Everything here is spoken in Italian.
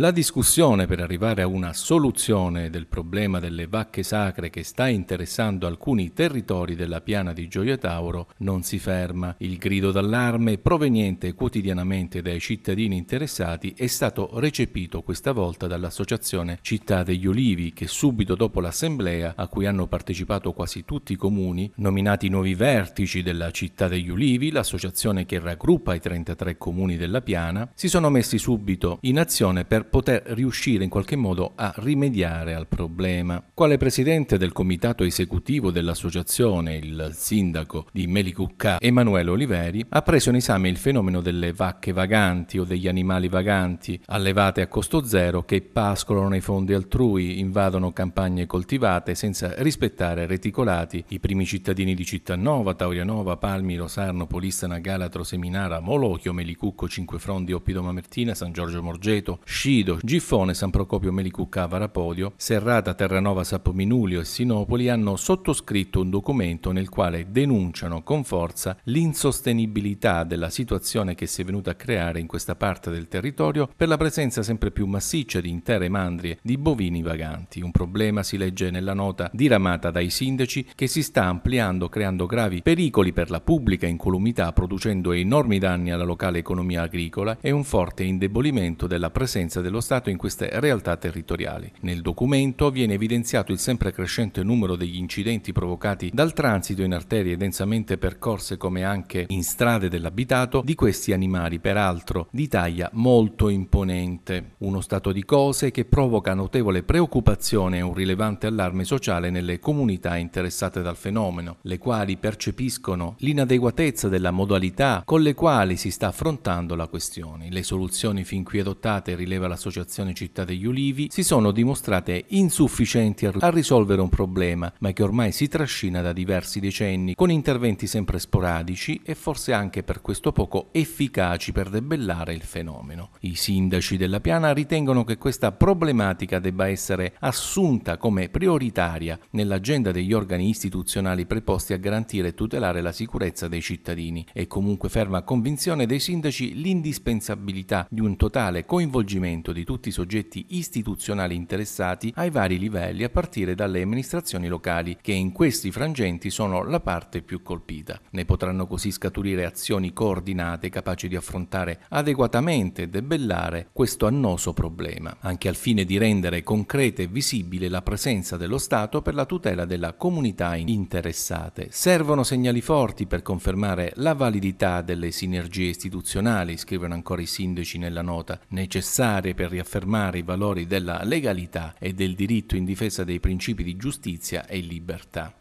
La discussione per arrivare a una soluzione del problema delle vacche sacre che sta interessando alcuni territori della piana di Gioia Tauro non si ferma. Il grido d'allarme proveniente quotidianamente dai cittadini interessati è stato recepito questa volta dall'associazione Città degli Olivi che subito dopo l'assemblea, a cui hanno partecipato quasi tutti i comuni, nominati nuovi vertici della Città degli Olivi, l'associazione che raggruppa i 33 comuni della piana, si sono messi subito in azione per poter riuscire in qualche modo a rimediare al problema. Quale presidente del comitato esecutivo dell'associazione, il sindaco di Melicucca, Emanuele Oliveri, ha preso in esame il fenomeno delle vacche vaganti o degli animali vaganti, allevate a costo zero, che pascolano nei fondi altrui, invadono campagne coltivate senza rispettare reticolati. I primi cittadini di Cittanova, Taurianova, Palmi, Rosarno, Polistana, Galatro, Seminara, Molochio, Melicucco, Cinque Frondi, Oppido Mamertina, San Giorgio Morgeto, Sci Cido, Giffone, San Procopio Melicucca Varapodio, Serrata, Terranova, Sapominulio e Sinopoli hanno sottoscritto un documento nel quale denunciano con forza l'insostenibilità della situazione che si è venuta a creare in questa parte del territorio per la presenza sempre più massiccia di intere mandrie di bovini vaganti. Un problema si legge nella nota diramata dai sindaci che si sta ampliando creando gravi pericoli per la pubblica incolumità producendo enormi danni alla locale economia agricola e un forte indebolimento della presenza presenza dello Stato in queste realtà territoriali. Nel documento viene evidenziato il sempre crescente numero degli incidenti provocati dal transito in arterie densamente percorse come anche in strade dell'abitato di questi animali, peraltro di taglia molto imponente. Uno stato di cose che provoca notevole preoccupazione e un rilevante allarme sociale nelle comunità interessate dal fenomeno, le quali percepiscono l'inadeguatezza della modalità con le quali si sta affrontando la questione. Le soluzioni fin qui adottate, rilevano l'associazione Città degli Ulivi, si sono dimostrate insufficienti a risolvere un problema, ma che ormai si trascina da diversi decenni, con interventi sempre sporadici e forse anche per questo poco efficaci per debellare il fenomeno. I sindaci della Piana ritengono che questa problematica debba essere assunta come prioritaria nell'agenda degli organi istituzionali preposti a garantire e tutelare la sicurezza dei cittadini e comunque ferma convinzione dei sindaci l'indispensabilità di un totale coinvolgimento coinvolgimento di tutti i soggetti istituzionali interessati ai vari livelli a partire dalle amministrazioni locali, che in questi frangenti sono la parte più colpita. Ne potranno così scaturire azioni coordinate capaci di affrontare adeguatamente e debellare questo annoso problema, anche al fine di rendere concreta e visibile la presenza dello Stato per la tutela della comunità interessate. Servono segnali forti per confermare la validità delle sinergie istituzionali, scrivono ancora i sindaci nella nota, necessarie necessarie per riaffermare i valori della legalità e del diritto in difesa dei principi di giustizia e libertà.